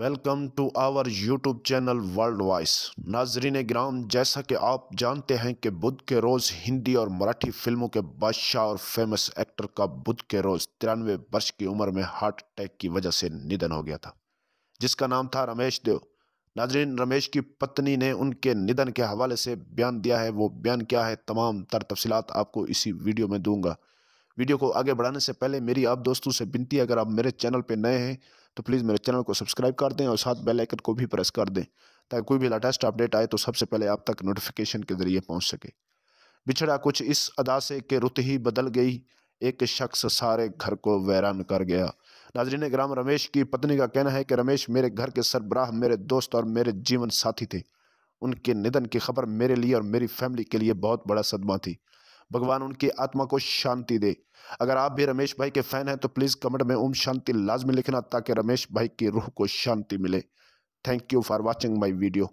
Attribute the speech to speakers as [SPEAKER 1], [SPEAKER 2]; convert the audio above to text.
[SPEAKER 1] welcome to our YouTube channel world wise नाजरीन ग्राम जैसा कि आप जानते हैं कि बुध के रोज़ हिंदी और मराठी फिल्मों के बादशाह और फेमस एक्टर का बुध के रोज़ तिरानवे वर्ष की उम्र में हार्ट अटैक की वजह से निधन हो गया था जिसका नाम था रमेश देव नाजरीन रमेश की पत्नी ने उनके निधन के हवाले से बयान दिया है वो बयान क्या है तमाम तर तफसीत आपको इसी वीडियो में दूँगा वीडियो को आगे बढ़ाने से पहले मेरी आप दोस्तों से है अगर आप मेरे चैनल पर नए हैं तो प्लीज़ मेरे चैनल को सब्सक्राइब कर दें और साथ बेल आइकन को भी प्रेस कर दें ताकि कोई भी लेटेस्ट अपडेट आए तो सबसे पहले आप तक नोटिफिकेशन के ज़रिए पहुँच सके बिछड़ा कुछ इस अदा से कि रुत ही बदल गई एक शख्स सारे घर को वैरान कर गया नाजरीन ग्राम रमेश की पत्नी का कहना है कि रमेश मेरे घर के सरबराह मेरे दोस्त और मेरे जीवन साथी थे उनके निधन की खबर मेरे लिए और मेरी फैमिली के लिए बहुत बड़ा सदमा थी भगवान उनकी आत्मा को शांति दे अगर आप भी रमेश भाई के फ़ैन हैं तो प्लीज़ कमेंट में ओम शांति लाजमी लिखना ताकि रमेश भाई की रूह को शांति मिले thank you for watching my video